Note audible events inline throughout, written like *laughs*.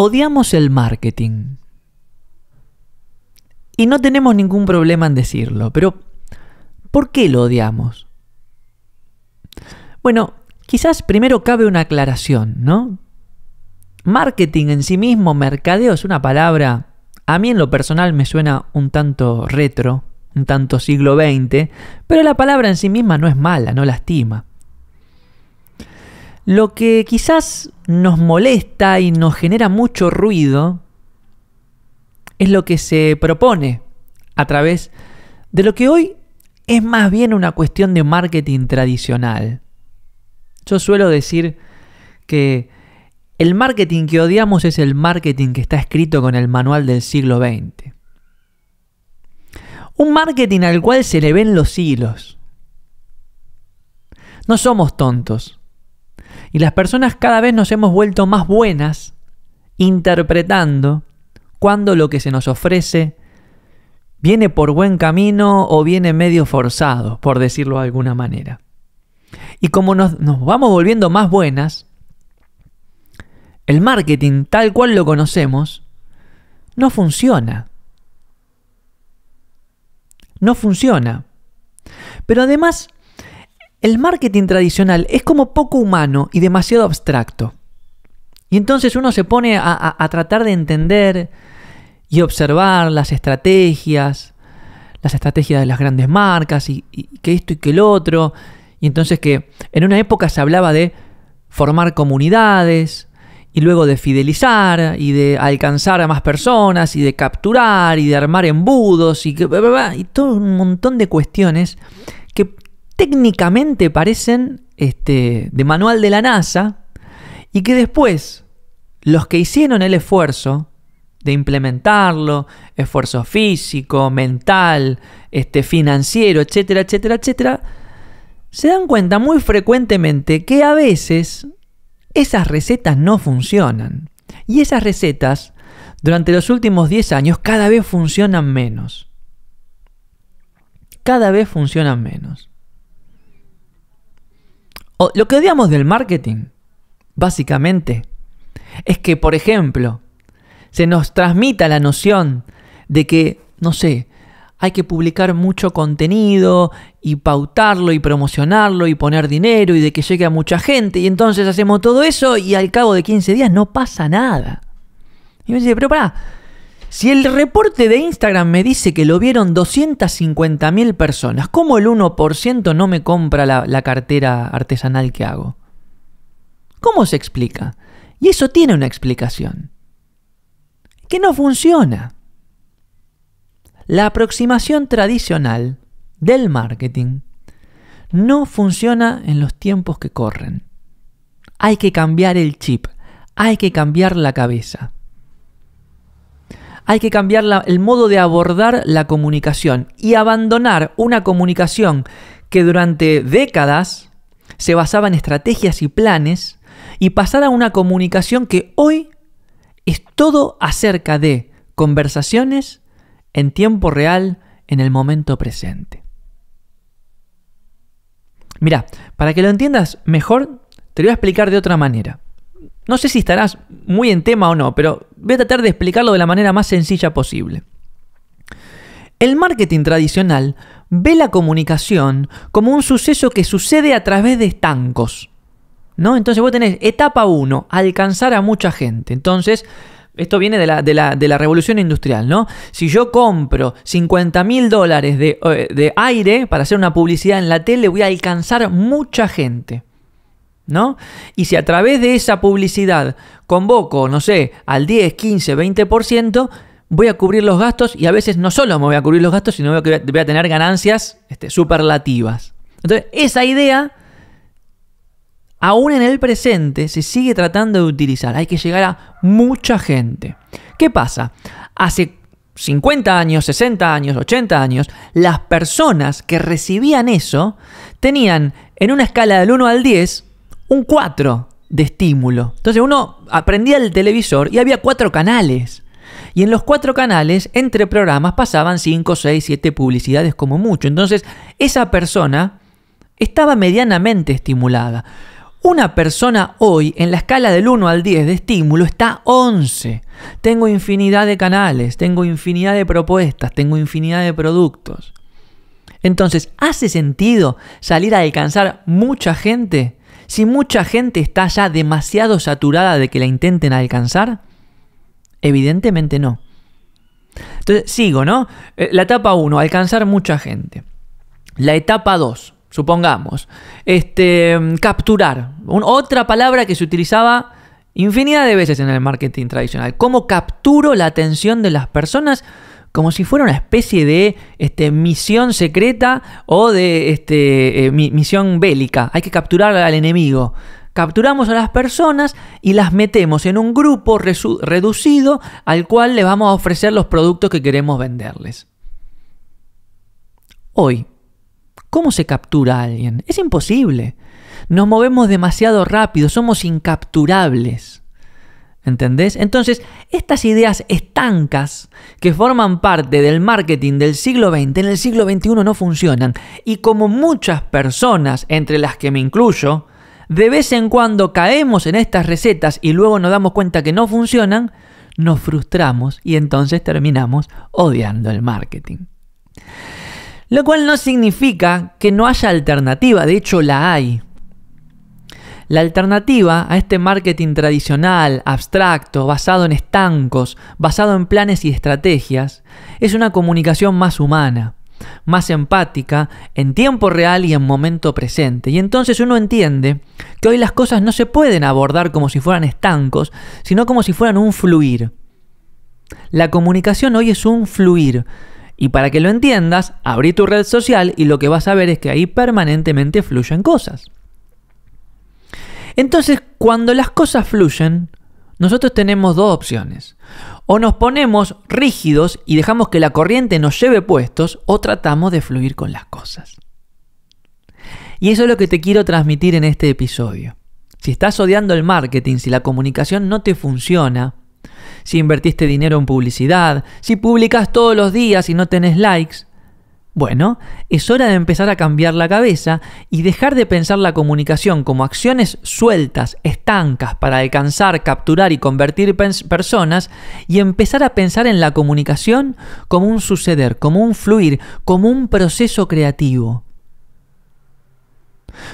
Odiamos el marketing. Y no tenemos ningún problema en decirlo, pero ¿por qué lo odiamos? Bueno, quizás primero cabe una aclaración, ¿no? Marketing en sí mismo, mercadeo, es una palabra, a mí en lo personal me suena un tanto retro, un tanto siglo XX, pero la palabra en sí misma no es mala, no lastima. Lo que quizás nos molesta y nos genera mucho ruido es lo que se propone a través de lo que hoy es más bien una cuestión de marketing tradicional. Yo suelo decir que el marketing que odiamos es el marketing que está escrito con el manual del siglo XX. Un marketing al cual se le ven los hilos. No somos tontos. Y las personas cada vez nos hemos vuelto más buenas interpretando cuando lo que se nos ofrece viene por buen camino o viene medio forzado, por decirlo de alguna manera. Y como nos, vamos volviendo más buenas, el marketing tal cual lo conocemos no funciona. No funciona. Pero además el marketing tradicional es como poco humano y demasiado abstracto. Y entonces uno se pone a, tratar de entender y observar las estrategias, las estrategias de las grandes marcas y, que esto y que el otro. Y entonces que en una época se hablaba de formar comunidades y luego de fidelizar y de alcanzar a más personas y de capturar y de armar embudos y, que, y todo un montón de cuestiones que técnicamente parecen este, de manual de la NASA y que después los que hicieron el esfuerzo de implementarlo, esfuerzo físico, mental, este, financiero, etcétera, etcétera, etcétera, se dan cuenta muy frecuentemente que a veces esas recetas no funcionan. Y esas recetas, durante los últimos 10 años, cada vez funcionan menos. Cada vez funcionan menos lo que odiamos del marketing, básicamente, es que, por ejemplo, se nos transmita la noción de que, no sé, hay que publicar mucho contenido y pautarlo y promocionarlo y poner dinero y de que llegue a mucha gente. Y entonces hacemos todo eso y al cabo de 15 días no pasa nada. Y me dice, pero pará, si el reporte de Instagram me dice que lo vieron 250.000 personas, ¿cómo el 1% no me compra la, cartera artesanal que hago? ¿Cómo se explica? Y eso tiene una explicación. Que no funciona. La aproximación tradicional del marketing no funciona en los tiempos que corren. Hay que cambiar el chip, hay que cambiar la cabeza hay que cambiar el modo de abordar la comunicación y abandonar una comunicación que durante décadas se basaba en estrategias y planes y pasar a una comunicación que hoy es todo acerca de conversaciones en tiempo real en el momento presente. Mira, para que lo entiendas mejor, te lo voy a explicar de otra manera. No sé si estarás muy en tema o no, pero voy a tratar de explicarlo de la manera más sencilla posible. El marketing tradicional ve la comunicación como un suceso que sucede a través de estancos. ¿no? Entonces vos tenés etapa 1, alcanzar a mucha gente. Entonces, esto viene de la, revolución industrial, ¿no? Si yo compro 50 mil dólares de, eh, de aire para hacer una publicidad en la tele, voy a alcanzar mucha gente. ¿no? Y si a través de esa publicidad convoco, no sé, al 10, 15, 20%, voy a cubrir los gastos y a veces no solo me voy a cubrir los gastos, sino que voy a tener ganancias este, superlativas. Entonces, esa idea, aún en el presente, se sigue tratando de utilizar. Hay que llegar a mucha gente. ¿Qué pasa? Hace 50 años, 60 años, 80 años, las personas que recibían eso tenían en una escala del 1 al 10, un 4 de estímulo. Entonces uno aprendía el televisor y había cuatro canales. Y en los cuatro canales, entre programas, pasaban 5, 6, 7 publicidades como mucho. Entonces, esa persona estaba medianamente estimulada. Una persona hoy, en la escala del 1 al 10 de estímulo, está 11. Tengo infinidad de canales, tengo infinidad de propuestas, tengo infinidad de productos. Entonces, ¿hace sentido salir a alcanzar mucha gente si mucha gente está ya demasiado saturada de que la intenten alcanzar? Evidentemente no. Entonces, sigo, ¿no? Eh, la etapa 1, alcanzar mucha gente. La etapa 2, supongamos, este, mm, capturar. otra palabra que se utilizaba infinidad de veces en el marketing tradicional. ¿Cómo capturo la atención de las personas como si fuera una especie de este, misión secreta o de este, eh, misión bélica. Hay que capturar al enemigo. Capturamos a las personas y las metemos en un grupo reducido al cual le vamos a ofrecer los productos que queremos venderles. Hoy, ¿cómo se captura a alguien? Es imposible. Nos movemos demasiado rápido, somos incapturables. ¿Entendés? Entonces, estas ideas estancas que forman parte del marketing del siglo XX en el siglo XXI no funcionan. Y como muchas personas, entre las que me incluyo, de vez en cuando caemos en estas recetas y luego nos damos cuenta que no funcionan, nos frustramos y entonces terminamos odiando el marketing. Lo cual no significa que no haya alternativa, de hecho la hay. La alternativa a este marketing tradicional, abstracto, basado en estancos, basado en planes y estrategias, es una comunicación más humana, más empática, en tiempo real y en momento presente. Y entonces uno entiende que hoy las cosas no se pueden abordar como si fueran estancos, sino como si fueran un fluir. La comunicación hoy es un fluir. Y para que lo entiendas, abrí tu red social y lo que vas a ver es que ahí permanentemente fluyen cosas. Entonces, cuando las cosas fluyen, nosotros tenemos dos opciones. O nos ponemos rígidos y dejamos que la corriente nos lleve puestos, o tratamos de fluir con las cosas. Y eso es lo que te quiero transmitir en este episodio. Si estás odiando el marketing, si la comunicación no te funciona, si invertiste dinero en publicidad, si publicas todos los días y no tenés likes, bueno, es hora de empezar a cambiar la cabeza y dejar de pensar la comunicación como acciones sueltas, estancas, para alcanzar, capturar y convertir personas y empezar a pensar en la comunicación como un suceder, como un fluir, como un proceso creativo.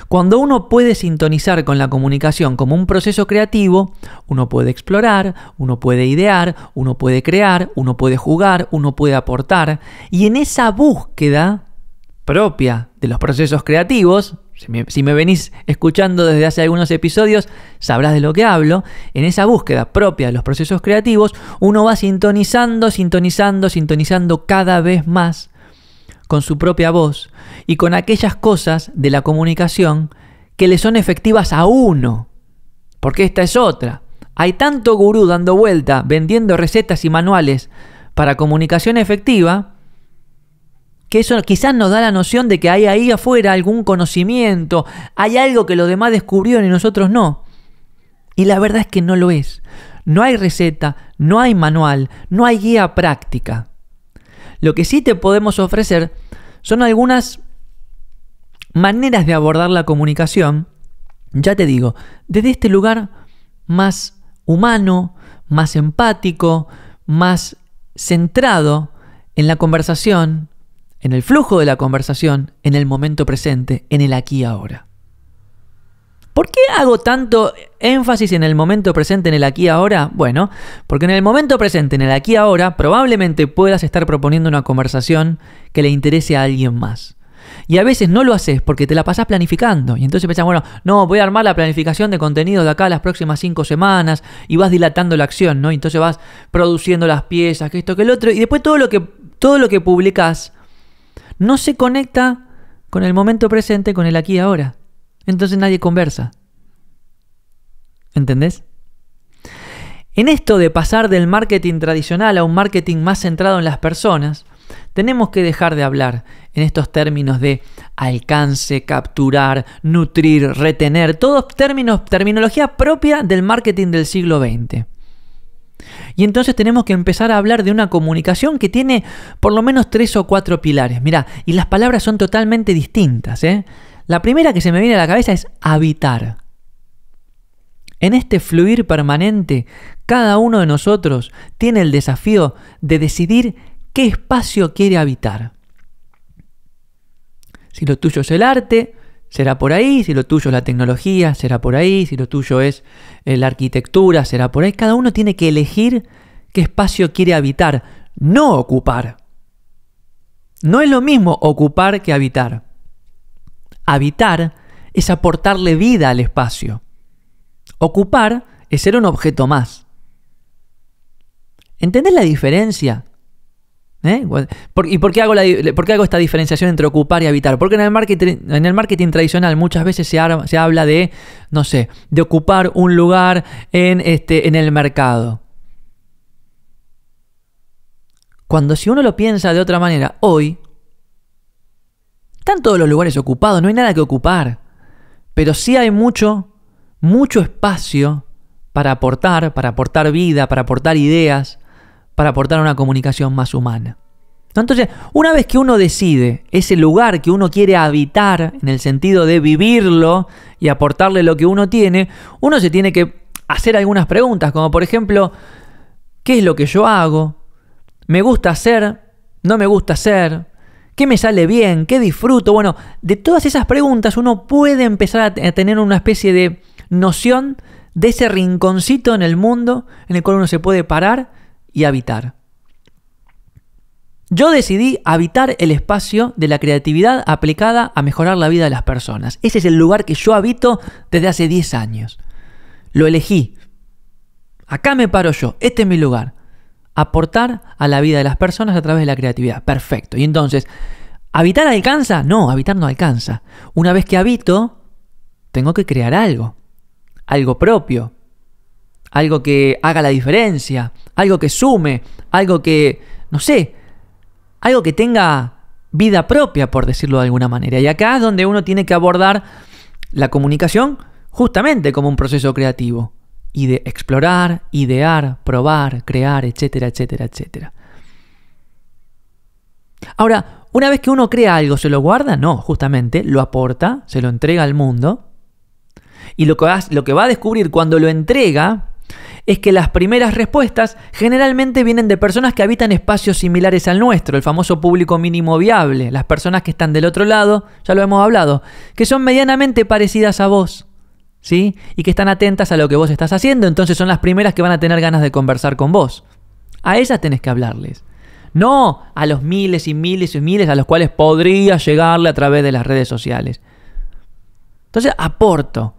Cuando uno puede sintonizar con la comunicación como un proceso creativo, uno puede explorar, uno puede idear, uno puede crear, uno puede jugar, uno puede aportar, y en esa búsqueda propia de los procesos creativos, si me, venís escuchando desde hace algunos episodios, sabrás de lo que hablo. En esa búsqueda propia de los procesos creativos, uno va sintonizando, sintonizando, sintonizando cada vez más con su propia voz y con aquellas cosas de la comunicación que le son efectivas a uno. Porque esta es otra. Hay tanto gurú dando vuelta, vendiendo recetas y manuales para comunicación efectiva, que eso quizás nos da la noción de que hay ahí afuera algún conocimiento, hay algo que los demás descubrieron y nosotros no. Y la verdad es que no lo es. No hay receta, no hay manual, no hay guía práctica. Lo que sí te podemos ofrecer son algunas maneras de abordar la comunicación, ya te digo, desde este lugar más humano, más empático, más centrado en la conversación, en el flujo de la conversación, en el momento presente, en el aquí y ahora. ¿Por qué hago tanto énfasis en el momento presente, en el aquí y ahora? Bueno, porque en el momento presente, en el aquí y ahora, probablemente puedas estar proponiendo una conversación que le interese a alguien más. Y a veces no lo haces porque te la pasás planificando. Y entonces pensás, bueno, no, voy a armar la planificación de contenido de acá a las próximas cinco semanas y vas dilatando la acción, ¿no? Y entonces vas produciendo las piezas, que esto, que el otro. Y después todo lo que, todo lo que publicás no se conecta con el momento presente, con el aquí y ahora entonces nadie conversa. ¿Entendés? En esto de pasar del marketing tradicional a un marketing más centrado en las personas, tenemos que dejar de hablar en estos términos de alcance, capturar, nutrir, retener, todos términos, terminología propia del marketing del siglo XX. Y entonces tenemos que empezar a hablar de una comunicación que tiene por lo menos tres o cuatro pilares. Mirá, y las palabras son totalmente distintas. ¿eh? La primera que se me viene a la cabeza es habitar. En este fluir permanente, cada uno de nosotros tiene el desafío de decidir qué espacio quiere habitar. Si lo tuyo es el arte, será por ahí, si lo tuyo es la tecnología, será por ahí, si lo tuyo es eh, la arquitectura, será por ahí. Cada uno tiene que elegir qué espacio quiere habitar, no ocupar. No es lo mismo ocupar que habitar. Habitar es aportarle vida al espacio. Ocupar es ser un objeto más. ¿Entendés la diferencia? ¿Eh? ¿Y por qué, hago esta diferenciación entre ocupar y habitar? Porque en el marketing, tradicional muchas veces se, habla de, no sé, de ocupar un lugar este, en el mercado. Cuando si uno lo piensa de otra manera, hoy están todos los lugares ocupados, no hay nada que ocupar. Pero sí hay mucho, mucho espacio para aportar, para aportar vida, para aportar ideas, para aportar una comunicación más humana. Entonces, una vez que uno decide ese lugar que uno quiere habitar, en el sentido de vivirlo y aportarle lo que uno tiene, uno se tiene que hacer algunas preguntas, como por ejemplo, ¿qué es lo que yo hago? ¿Me gusta hacer? ¿No me gusta hacer? ¿Qué me sale bien? ¿Qué disfruto? Bueno, de todas esas preguntas uno puede empezar a, tener una especie de noción de ese rinconcito en el mundo en el cual uno se puede parar y habitar. Yo decidí habitar el espacio de la creatividad aplicada a mejorar la vida de las personas. Ese es el lugar que yo habito desde hace 10 años. Lo elegí. Acá me paro yo. Este es mi lugar aportar a la vida de las personas a través de la creatividad. Perfecto. Y entonces, ¿habitar alcanza? No, habitar no alcanza. Una vez que habito, tengo que crear algo, algo propio, algo que haga la diferencia, algo que sume, algo que, no sé, algo que tenga vida propia, por decirlo de alguna manera. Y acá es donde uno tiene que abordar la comunicación justamente como un proceso creativo y de explorar, idear, probar, crear, etcétera, etcétera, etcétera. Ahora, una vez que uno crea algo, ¿se lo guarda? No, justamente lo aporta, se lo entrega al mundo. Y lo que, va, lo que va a descubrir cuando lo entrega es que las primeras respuestas generalmente vienen de personas que habitan espacios similares al nuestro, el famoso público mínimo viable, las personas que están del otro lado, ya lo hemos hablado, que son medianamente parecidas a vos ¿sí? Y que están atentas a lo que vos estás haciendo, entonces son las primeras que van a tener ganas de conversar con vos. A ellas tenés que hablarles. No a los miles y miles y miles a los cuales podría llegarle a través de las redes sociales. Entonces aporto.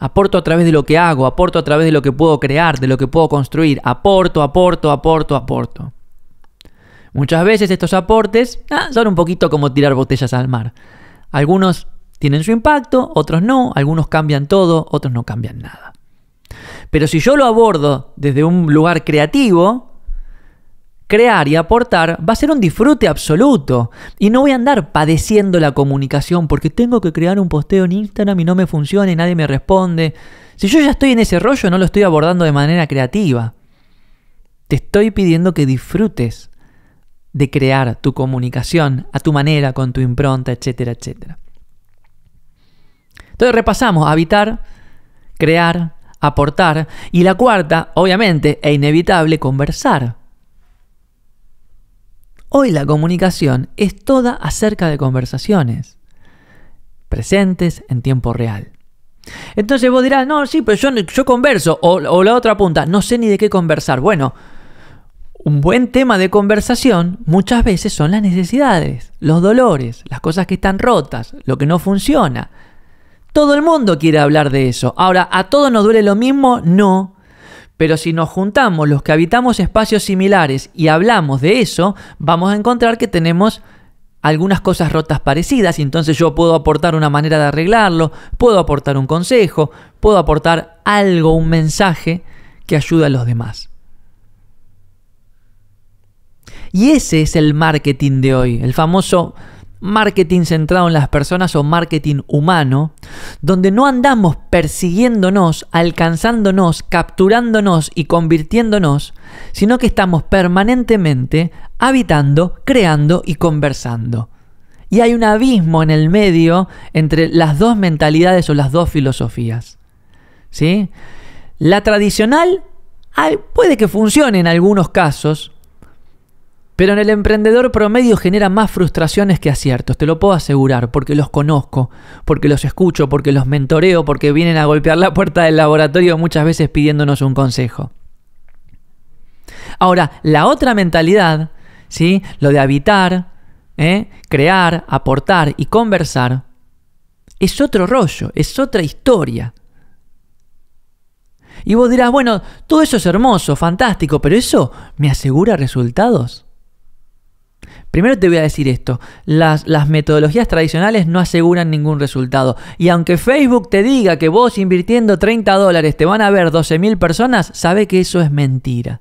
Aporto a través de lo que hago, aporto a través de lo que puedo crear, de lo que puedo construir. Aporto, aporto, aporto, aporto. Muchas veces estos aportes ah, son un poquito como tirar botellas al mar. Algunos tienen su impacto, otros no, algunos cambian todo, otros no cambian nada. Pero si yo lo abordo desde un lugar creativo, crear y aportar va a ser un disfrute absoluto. Y no voy a andar padeciendo la comunicación porque tengo que crear un posteo en Instagram y no me funciona y nadie me responde. Si yo ya estoy en ese rollo, no lo estoy abordando de manera creativa. Te estoy pidiendo que disfrutes de crear tu comunicación a tu manera, con tu impronta, etcétera, etcétera. Entonces repasamos, habitar, crear, aportar y la cuarta, obviamente e inevitable, conversar. Hoy la comunicación es toda acerca de conversaciones presentes en tiempo real. Entonces vos dirás, no, sí, pero yo, converso. O, o, la otra punta, no sé ni de qué conversar. Bueno, un buen tema de conversación muchas veces son las necesidades, los dolores, las cosas que están rotas, lo que no funciona, todo el mundo quiere hablar de eso. Ahora, ¿a todos nos duele lo mismo? No. Pero si nos juntamos los que habitamos espacios similares y hablamos de eso, vamos a encontrar que tenemos algunas cosas rotas parecidas y entonces yo puedo aportar una manera de arreglarlo, puedo aportar un consejo, puedo aportar algo, un mensaje que ayude a los demás. Y ese es el marketing de hoy, el famoso marketing centrado en las personas o marketing humano, donde no andamos persiguiéndonos, alcanzándonos, capturándonos y convirtiéndonos, sino que estamos permanentemente habitando, creando y conversando. Y hay un abismo en el medio entre las dos mentalidades o las dos filosofías. ¿Sí? La tradicional puede que funcione en algunos casos, pero en el emprendedor promedio genera más frustraciones que aciertos, te lo puedo asegurar, porque los conozco, porque los escucho, porque los mentoreo, porque vienen a golpear la puerta del laboratorio muchas veces pidiéndonos un consejo. Ahora, la otra mentalidad, ¿sí? lo de habitar, ¿eh? crear, aportar y conversar, es otro rollo, es otra historia. Y vos dirás, bueno, todo eso es hermoso, fantástico, pero eso me asegura resultados. Primero te voy a decir esto, las, metodologías tradicionales no aseguran ningún resultado. Y aunque Facebook te diga que vos invirtiendo 30 dólares te van a ver 12.000 personas, sabe que eso es mentira.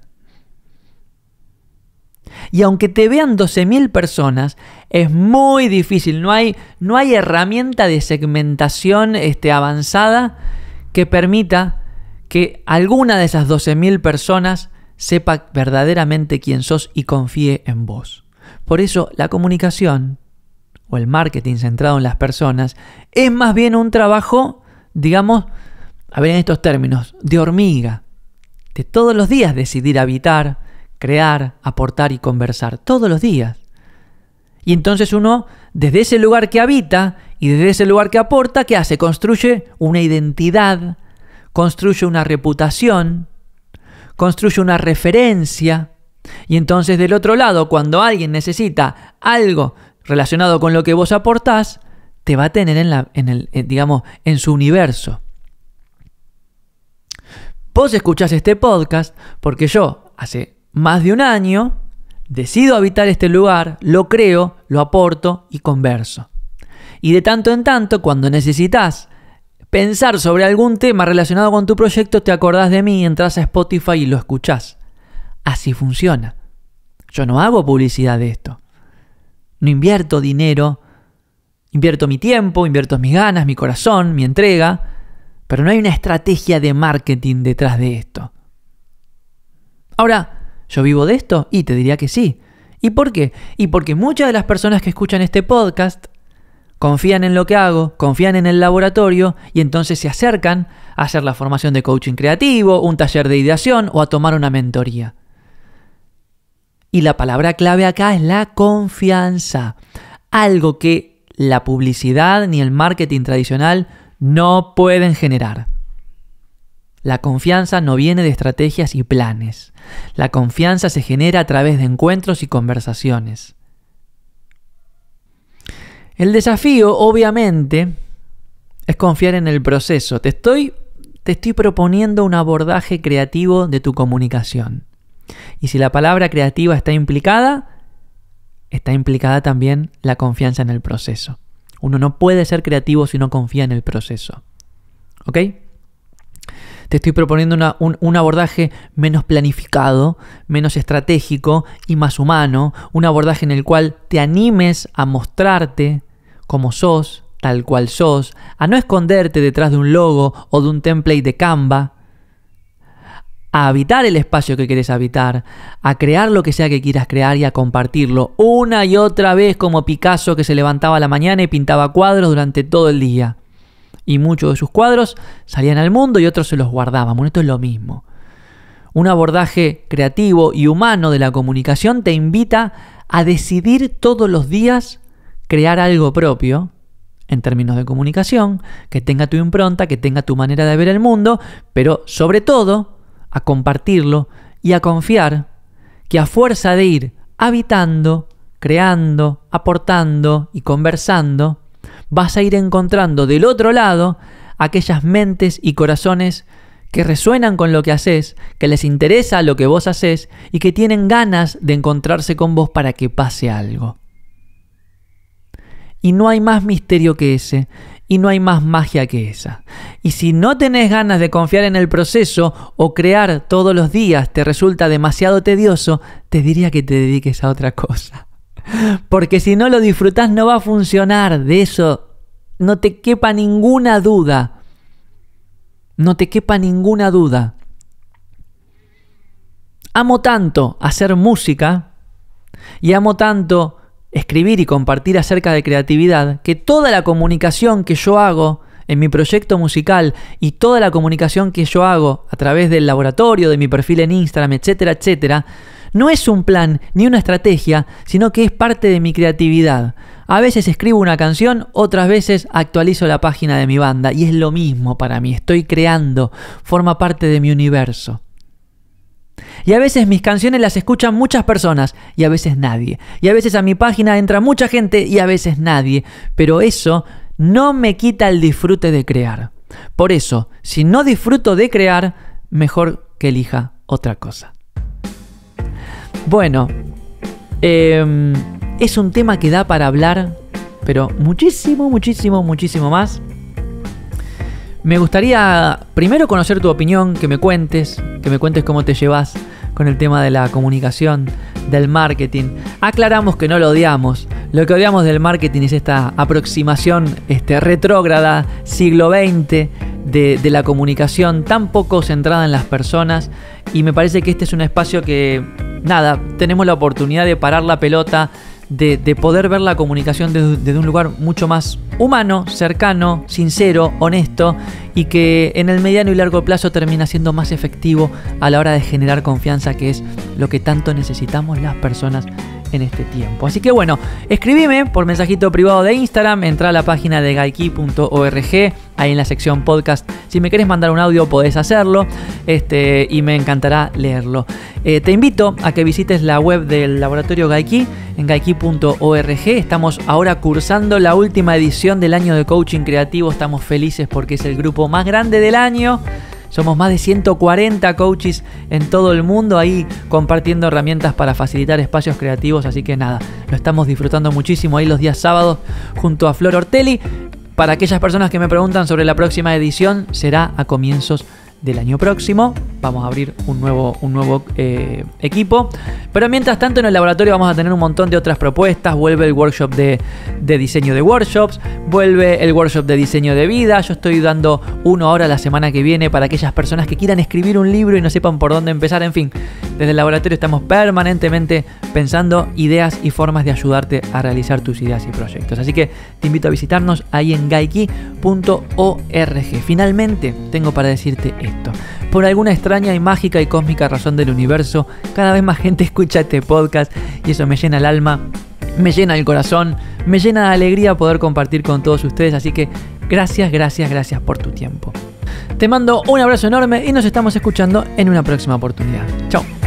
Y aunque te vean 12.000 personas, es muy difícil, no hay, no hay herramienta de segmentación este, avanzada que permita que alguna de esas 12.000 personas sepa verdaderamente quién sos y confíe en vos. Por eso la comunicación o el marketing centrado en las personas es más bien un trabajo, digamos, a ver en estos términos, de hormiga, de todos los días decidir habitar, crear, aportar y conversar, todos los días. Y entonces uno, desde ese lugar que habita y desde ese lugar que aporta, ¿qué hace? Construye una identidad, construye una reputación, construye una referencia, y entonces del otro lado, cuando alguien necesita algo relacionado con lo que vos aportás, te va a tener en, la, en el, eh, digamos, en su universo. Vos escuchás este podcast porque yo hace más de un año decido habitar este lugar, lo creo, lo aporto y converso. Y de tanto en tanto, cuando necesitas pensar sobre algún tema relacionado con tu proyecto, te acordás de mí, entras a Spotify y lo escuchás. Así funciona. Yo no hago publicidad de esto. No invierto dinero, invierto mi tiempo, invierto mis ganas, mi corazón, mi entrega, pero no hay una estrategia de marketing detrás de esto. Ahora, ¿yo vivo de esto? Y te diría que sí. ¿Y por qué? Y porque muchas de las personas que escuchan este podcast confían en lo que hago, confían en el laboratorio y entonces se acercan a hacer la formación de coaching creativo, un taller de ideación o a tomar una mentoría. Y la palabra clave acá es la confianza, algo que la publicidad ni el marketing tradicional no pueden generar. La confianza no viene de estrategias y planes. La confianza se genera a través de encuentros y conversaciones. El desafío, obviamente, es confiar en el proceso. Te estoy, te estoy proponiendo un abordaje creativo de tu comunicación. Y si la palabra creativa está implicada, está implicada también la confianza en el proceso. Uno no puede ser creativo si no confía en el proceso. ¿Ok? Te estoy proponiendo un, un, abordaje menos planificado, menos estratégico y más humano. Un abordaje en el cual te animes a mostrarte como sos, tal cual sos, a no esconderte detrás de un logo o de un template de Canva, a habitar el espacio que quieres habitar, a crear lo que sea que quieras crear y a compartirlo una y otra vez como Picasso que se levantaba a la mañana y pintaba cuadros durante todo el día. Y muchos de sus cuadros salían al mundo y otros se los guardaban. Bueno, esto es lo mismo. Un abordaje creativo y humano de la comunicación te invita a decidir todos los días crear algo propio en términos de comunicación, que tenga tu impronta, que tenga tu manera de ver el mundo, pero sobre todo a compartirlo y a confiar que a fuerza de ir habitando, creando, aportando y conversando, vas a ir encontrando del otro lado aquellas mentes y corazones que resuenan con lo que haces, que les interesa lo que vos haces y que tienen ganas de encontrarse con vos para que pase algo. Y no hay más misterio que ese, y no hay más magia que esa. Y si no tenés ganas de confiar en el proceso o crear todos los días te resulta demasiado tedioso, te diría que te dediques a otra cosa. *laughs* Porque si no lo disfrutás no va a funcionar, de eso no te quepa ninguna duda. No te quepa ninguna duda. Amo tanto hacer música y amo tanto escribir y compartir acerca de creatividad que toda la comunicación que yo hago en mi proyecto musical y toda la comunicación que yo hago a través del laboratorio, de mi perfil en Instagram, etcétera, etcétera, no es un plan ni una estrategia, sino que es parte de mi creatividad. A veces escribo una canción, otras veces actualizo la página de mi banda y es lo mismo para mí, estoy creando, forma parte de mi universo. Y a veces mis canciones las escuchan muchas personas y a veces nadie. Y a veces a mi página entra mucha gente y a veces nadie. Pero eso no me quita el disfrute de crear. Por eso, si no disfruto de crear, mejor que elija otra cosa. Bueno, em, es un tema que da para hablar, pero muchísimo, muchísimo, muchísimo más. Me gustaría primero conocer tu opinión, que me cuentes, que me cuentes cómo te llevas con el tema de la comunicación, del marketing. Aclaramos que no lo odiamos. Lo que odiamos del marketing es esta aproximación este, retrógrada, siglo XX, de, de, la comunicación tan poco centrada en las personas y me parece que este es un espacio que, nada, tenemos la oportunidad de parar la pelota, de, poder ver la comunicación desde, un lugar mucho más humano, cercano, sincero, honesto y que en el mediano y largo plazo termina siendo más efectivo a la hora de generar confianza, que es lo que tanto necesitamos las personas en este tiempo. Así que bueno, escribime por mensajito privado de Instagram, entra a la página de gaiki.org, ahí en la sección podcast. Si me querés mandar un audio podés hacerlo este, y me encantará leerlo. Eh, te invito a que visites la web del laboratorio Gaiki en gaiki.org. Estamos ahora cursando la última edición del año de coaching creativo. Estamos felices porque es el grupo más grande del año. Somos más de 140 coaches en todo el mundo ahí compartiendo herramientas para facilitar espacios creativos, así que nada, lo estamos disfrutando muchísimo ahí los días sábados junto a Flor Ortelli. Para aquellas personas que me preguntan sobre la próxima edición, será a comienzos de del año próximo. Vamos a abrir un nuevo, un nuevo eh, equipo. Pero mientras tanto en el laboratorio vamos a tener un montón de otras propuestas. Vuelve el workshop de, diseño de workshops. Vuelve el workshop de diseño de vida. Yo estoy dando uno ahora la semana que viene para aquellas personas que quieran escribir un libro y no sepan por dónde empezar. En fin, desde el laboratorio estamos permanentemente pensando ideas y formas de ayudarte a realizar tus ideas y proyectos. Así que te invito a visitarnos ahí en gaiki.org. Finalmente, tengo para decirte esto por alguna extraña y mágica y cósmica razón del universo, cada vez más gente *laughs* escucha este podcast y eso me llena el alma, me llena el corazón, me llena de alegría poder compartir con todos ustedes, así que gracias, gracias, gracias por tu tiempo. Te mando un abrazo enorme y nos estamos escuchando en una próxima oportunidad. Chao.